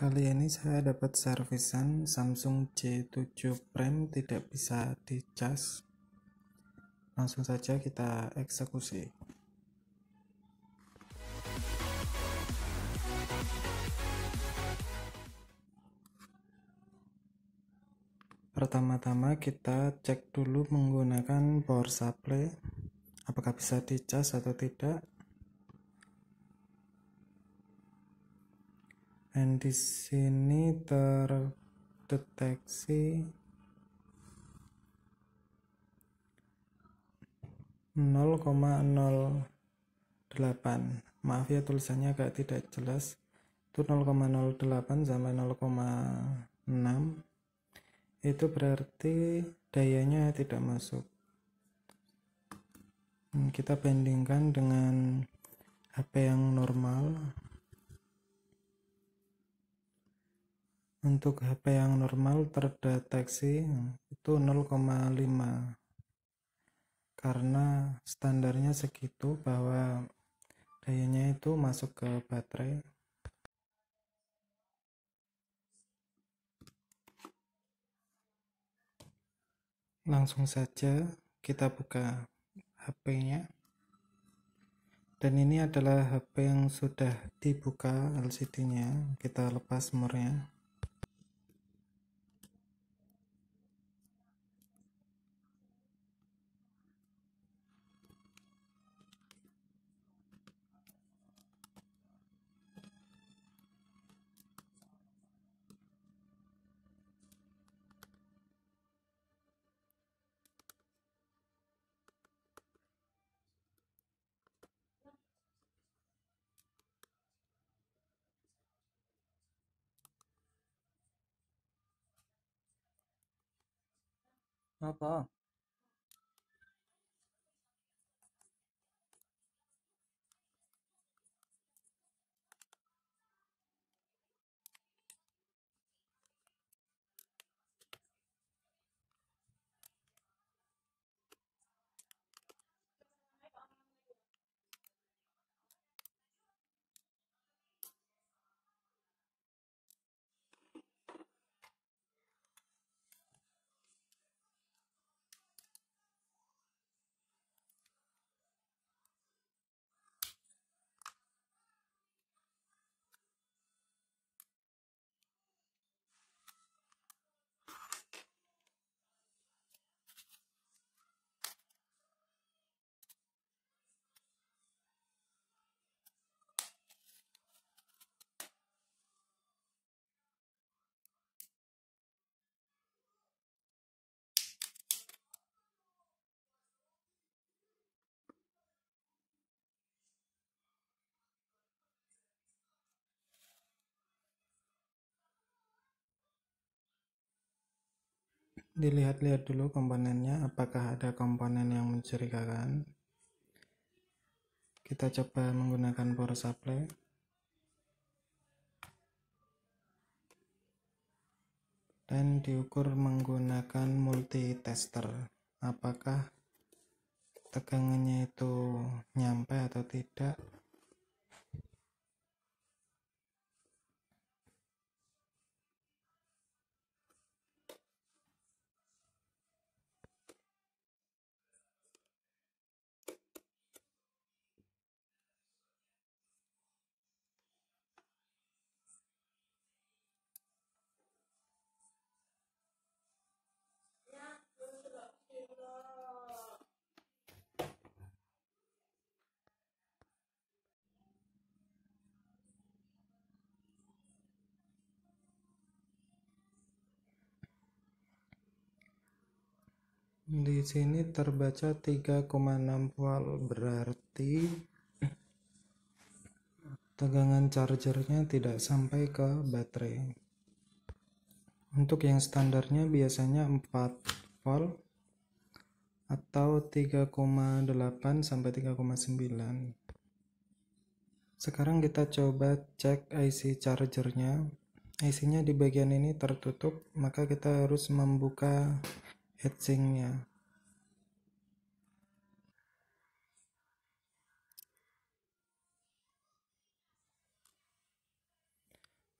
Kali ini saya dapat servisan Samsung j 7 Prime tidak bisa dicas. Langsung saja kita eksekusi. Pertama-tama kita cek dulu menggunakan power supply apakah bisa dicas atau tidak. dan di sini terdeteksi 0,08 maaf ya tulisannya agak tidak jelas itu 0,08 sama 0,6 itu berarti dayanya tidak masuk hmm, kita bandingkan dengan HP yang normal untuk HP yang normal terdeteksi hmm, itu 0,5 karena standarnya segitu bahwa dayanya itu masuk ke baterai langsung saja kita buka HP-nya dan ini adalah HP yang sudah dibuka LCD-nya kita lepas murnya 爸爸。dilihat-lihat dulu komponennya apakah ada komponen yang mencurigakan kita coba menggunakan power supply dan diukur menggunakan multi tester apakah tegangannya itu nyampe atau tidak di sini terbaca 3,6 volt berarti tegangan chargernya tidak sampai ke baterai untuk yang standarnya biasanya 4 volt atau 3,8 sampai 3,9 sekarang kita coba cek IC chargernya IC nya di bagian ini tertutup maka kita harus membuka etchingnya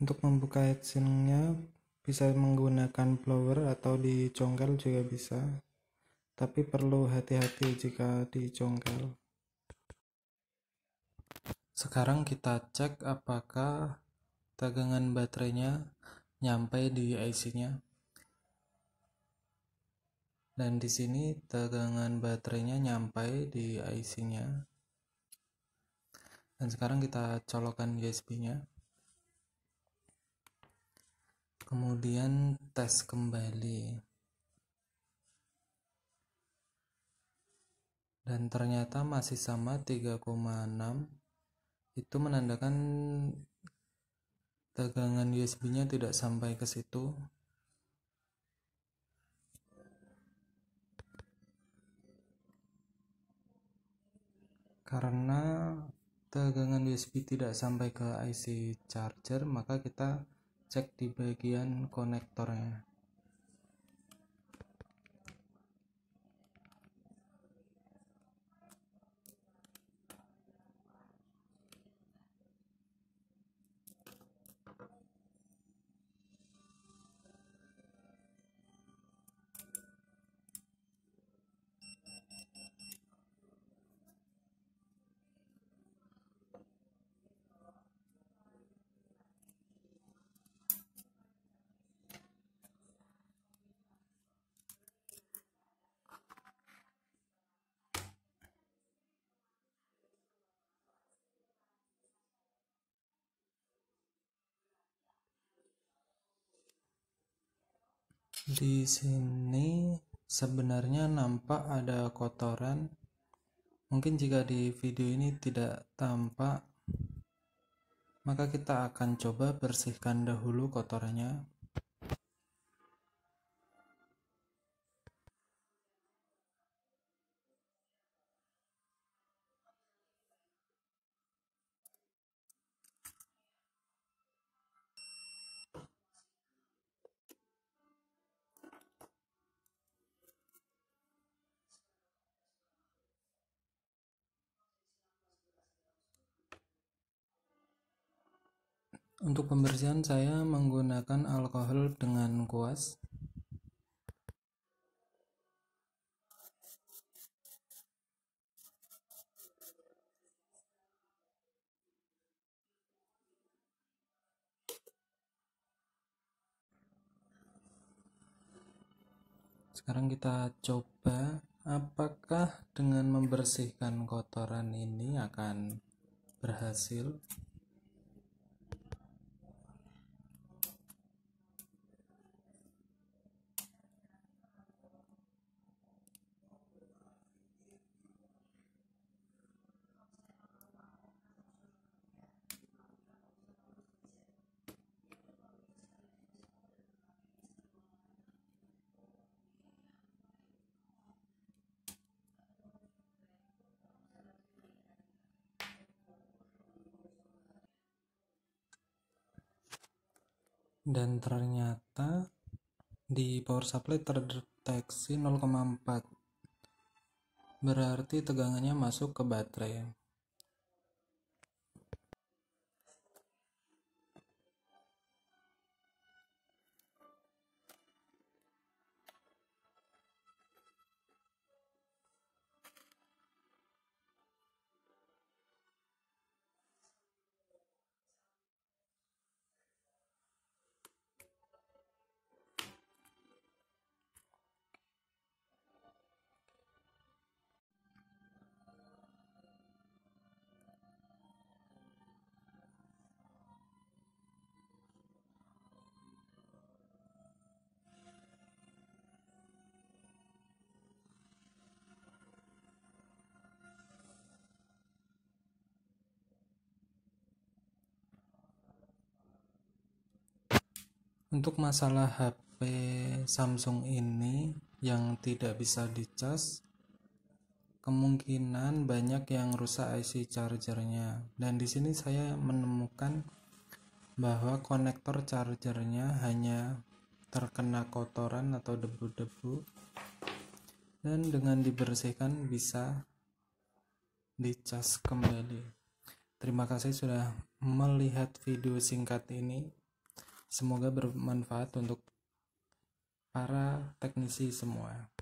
untuk membuka etchingnya bisa menggunakan blower atau dicongkel juga bisa tapi perlu hati-hati jika dicongkel sekarang kita cek apakah tegangan baterainya nyampe di IC-nya dan di sini tegangan baterainya nyampai di IC-nya. Dan sekarang kita colokan USB-nya. Kemudian tes kembali. Dan ternyata masih sama 3,6. Itu menandakan tegangan USB-nya tidak sampai ke situ karena tegangan USB tidak sampai ke IC charger maka kita cek di bagian konektornya di sini sebenarnya nampak ada kotoran mungkin jika di video ini tidak tampak maka kita akan coba bersihkan dahulu kotorannya Untuk pembersihan saya menggunakan alkohol dengan kuas. Sekarang kita coba apakah dengan membersihkan kotoran ini akan berhasil. dan ternyata di power supply terdeteksi 0,4 berarti tegangannya masuk ke baterai untuk masalah HP Samsung ini yang tidak bisa dicas kemungkinan banyak yang rusak IC chargernya dan di sini saya menemukan bahwa konektor chargernya hanya terkena kotoran atau debu-debu dan dengan dibersihkan bisa dicas kembali. Terima kasih sudah melihat video singkat ini. Semoga bermanfaat untuk para teknisi semua.